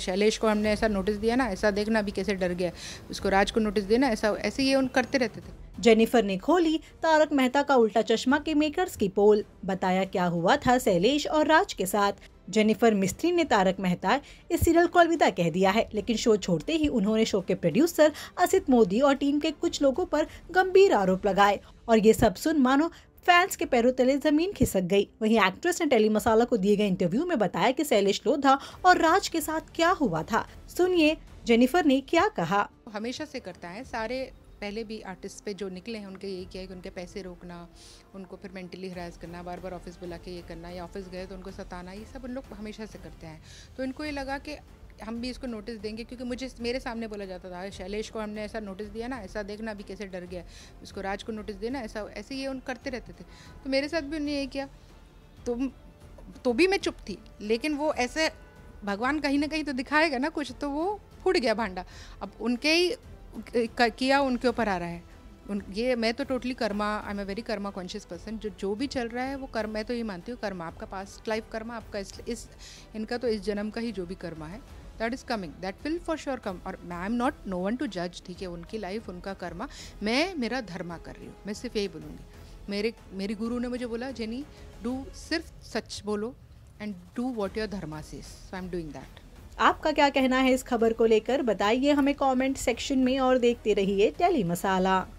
शैलेश को हमने ऐसा नोटिस दिया ना ऐसा देखना भी कैसे डर गया उसको राज को नोटिस देना ऐसा ऐसे ये उन करते रहते थे जेनिफर ने खोली तारक मेहता का उल्टा चश्मा के मेकर्स की पोल बताया क्या हुआ था शैलेश और राज के साथ जेनिफर मिस्त्री ने तारक मेहता इस सीरियल को अलविदा कह दिया है लेकिन शो छोड़ते ही उन्होंने शो के प्रोड्यूसर असित मोदी और टीम के कुछ लोगों पर गंभीर आरोप लगाए और ये सब सुन मानो फैंस के पैरों तले जमीन खिसक गई वहीं एक्ट्रेस ने टेली मसाला को दिए गए इंटरव्यू में बताया कि शैलेश लोधा और राज के साथ क्या हुआ था सुनिए जेनिफर ने क्या कहा हमेशा से करता है सारे पहले भी आर्टिस्ट पे जो निकले हैं उनके यही किया है कि उनके पैसे रोकना उनको फिर मेंटली हरास करना बार बार ऑफिस बुला के ये करना या ऑफिस गए तो उनको सताना ये सब उन लोग हमेशा से करते हैं तो इनको ये लगा कि हम भी इसको नोटिस देंगे क्योंकि मुझे मेरे सामने बोला जाता था शैलेश को हमने ऐसा नोटिस दिया ना ऐसा देखना अभी कैसे डर गया उसको राज को नोटिस देना ऐसा ऐसे ये उन करते रहते थे तो मेरे साथ भी उन्होंने ये किया तो तो भी मैं चुप थी लेकिन वो ऐसे भगवान कहीं ना कहीं तो दिखाएगा ना कुछ तो वो फूट गया भांडा अब उनके ही किया उनके ऊपर आ रहा है उन ये मैं तो totally karma I am a very karma conscious person जो जो भी चल रहा है वो कर्म मैं तो ये मानती हूँ कर्मा आपका पास्ट लाइफ कर्मा आपका इस, इस इनका तो इस जन्म का ही जो भी कर्मा है that is coming that will for sure come और ma'am not no one to जज ठीक है उनकी लाइफ उनका कर्मा मैं मेरा धर्मा कर रही हूँ मैं सिर्फ यही बोलूँगी मेरे मेरे गुरु ने मुझे बोला जेनी डू सिर्फ सच बोलो and do what your dharma says so I am doing that आपका क्या कहना है इस खबर को लेकर बताइए हमें कमेंट सेक्शन में और देखते रहिए टेली मसाला